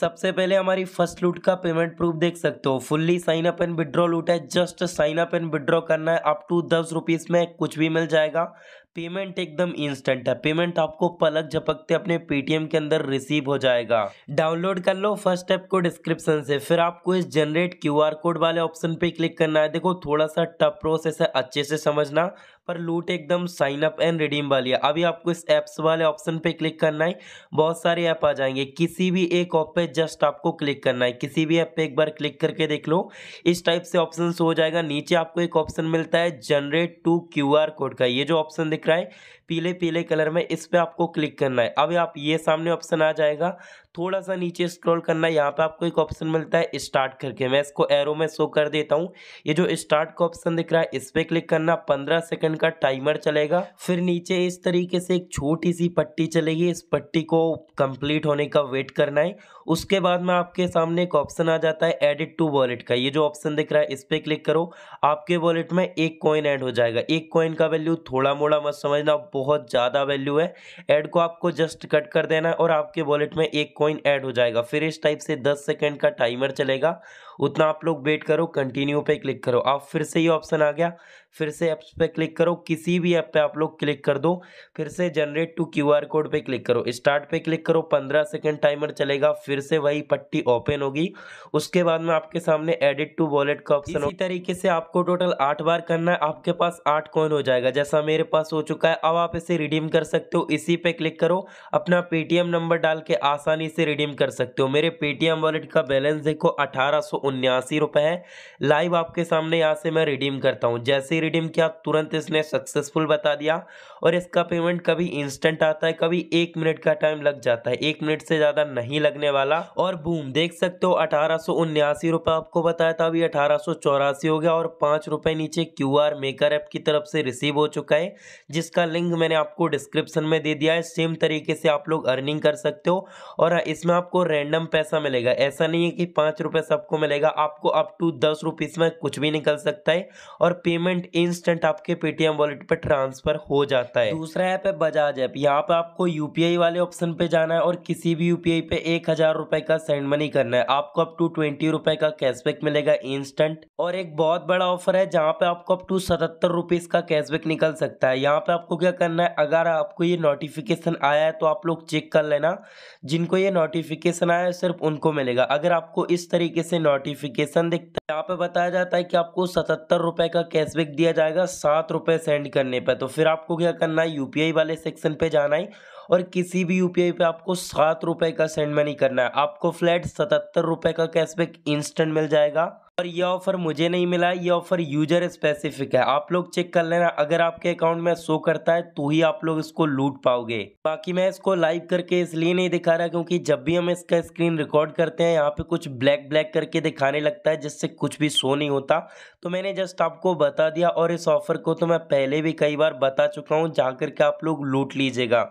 सबसे पहले हमारी फर्स्ट लूट का पेमेंट प्रूफ देख सकते हो fully sign up and withdraw लूट है just sign up and withdraw करना है अप टू दस रुपीज़ में कुछ भी मिल जाएगा पेमेंट एकदम इंस्टेंट है पेमेंट आपको पलक झपकते अपने पेटीएम के अंदर रिसीव हो जाएगा डाउनलोड कर लो फर्स्ट ऐप को डिस्क्रिप्शन से फिर आपको इस जनरेट क्यूआर कोड वाले ऑप्शन पे क्लिक करना है देखो थोड़ा सा टफ प्रोसेस है अच्छे से समझना पर लूट एकदम साइन अप एंड रिडीम वाली है अभी आपको इस ऐप्स वाले ऑप्शन पे क्लिक करना है बहुत सारे ऐप आ जाएंगे किसी भी एक ऑप पे जस्ट आपको क्लिक करना है किसी भी ऐप पे एक बार क्लिक करके देख लो इस टाइप से ऑप्शन हो जाएगा नीचे आपको एक ऑप्शन मिलता है जनरेट टू क्यू कोड का ये जो ऑप्शन दिख रहा है पीले पीले कलर में इस पर आपको क्लिक करना है अब आप ये सामने ऑप्शन आ जाएगा थोड़ा सा नीचे स्क्रॉल करना यहाँ पे आपको एक ऑप्शन मिलता है स्टार्ट करके मैं इसको एरो में शो कर देता हूँ ये जो स्टार्ट का ऑप्शन दिख रहा है इस पर क्लिक करना पंद्रह सेकेंड का टाइमर चलेगा फिर नीचे इस तरीके से एक छोटी सी पट्टी चलेगी इस पट्टी को कंप्लीट होने का वेट करना है उसके बाद में आपके सामने एक ऑप्शन आ जाता है एडिट टू वॉलेट का ये जो ऑप्शन दिख रहा है इस पर क्लिक करो आपके वॉलेट में एक कॉइन ऐड हो जाएगा एक कॉइन का वैल्यू थोड़ा मोड़ा मत समझना बहुत ज़्यादा वैल्यू है ऐड को आपको जस्ट कट कर देना है और आपके वॉलेट में एक कॉइन कॉइन ऐड हो जाएगा फिर इस टाइप से 10 सेकंड का टाइमर चलेगा उतना आप लोग वेट करो कंटिन्यू पे क्लिक करो आप फिर से ये ऑप्शन आ गया फिर से ऐप्स पे क्लिक करो किसी भी ऐप पे आप लोग क्लिक कर दो फिर से generate to Q R code पे क्लिक करो स्टार्ट पे क्लिक करो पंद्रह सेकेंड टाइमर चलेगा फिर से वही पट्टी ओपन होगी उसके बाद में आपके सामने एडिट टू वॉलेट का ऑप्शन इसी तरीके से आपको टोटल आठ बार करना है आपके पास आठ कॉइन हो जाएगा जैसा मेरे पास हो चुका है अब आप इसे रिडीम कर सकते हो इसी पे क्लिक करो अपना पेटीएम नंबर डाल के आसानी से रिडीम कर सकते हो मेरे पेटीएम वॉलेट का बैलेंस देखो अठारह सौ उन्यासी रुपये लाइव आपके सामने यहाँ से मैं रिडीम करता हूँ जैसे ही रिडीम किया तुरंत इसने सक्सेसफुल बता दिया और इसका पेमेंट कभी इंस्टेंट आता है कभी एक मिनट का टाइम लग जाता है एक मिनट से ज़्यादा नहीं लगने वाला और बूम देख सकते हो अठारह आपको बताया था अभी अठारह हो गया और पाँच नीचे क्यू मेकर ऐप की तरफ से रिसीव हो चुका है जिसका लिंक मैंने आपको डिस्क्रिप्शन में दे दिया है सेम तरीके से आप लोग अर्निंग कर सकते हो और इसमें आपको रैंडम पैसा मिलेगा ऐसा नहीं है कि पाँच रुपये सबको मिलेगा जाएगा आपको अप टू दस रुपीज़ में कुछ भी निकल सकता है और पेमेंट इंस्टेंट आपके पेटीएम वॉलेट पर ट्रांसफ़र हो जाता है दूसरा ऐप है बजाज ऐप यहाँ पे आपको यू वाले ऑप्शन पे जाना है और किसी भी यू पे एक का सेंड मनी करना है आपको अप टू ट्वेंटी का कैशबैक मिलेगा इंस्टेंट और एक बहुत बड़ा ऑफर है जहाँ पे आपको अप टू सतहत्तर का कैशबैक निकल सकता है यहाँ पे आपको क्या करना है अगर आपको ये नोटिफिकेशन आया है तो आप लोग चेक कर लेना जिनको ये नोटिफिकेशन आया है सिर्फ उनको मिलेगा अगर आपको इस तरीके से नोटिफिक नोटिफिकेशन दिखता है यहाँ पे बताया जाता है कि आपको सतहत्तर रुपए का कैशबैक दिया जाएगा सात रुपए सेंड करने पर तो फिर आपको क्या करना है यूपीआई वाले सेक्शन पे जाना है और किसी भी यूपीआई पे आपको सात रुपए का सेंड मनी करना है आपको फ्लैट सतहत्तर रुपए का कैशबैक इंस्टेंट मिल जाएगा और ये ऑफर मुझे नहीं मिला ये ऑफर यूजर स्पेसिफिक है आप लोग चेक कर लेना अगर आपके अकाउंट में शो करता है तो ही आप लोग इसको लूट पाओगे बाकी मैं इसको लाइव करके इसलिए नहीं दिखा रहा क्योंकि जब भी हम इसका स्क्रीन रिकॉर्ड करते हैं यहाँ पे कुछ ब्लैक ब्लैक करके दिखाने लगता है जिससे कुछ भी शो नहीं होता तो मैंने जस्ट आपको बता दिया और इस ऑफर को तो मैं पहले भी कई बार बता चुका हूँ जा करके आप लोग लूट लीजिएगा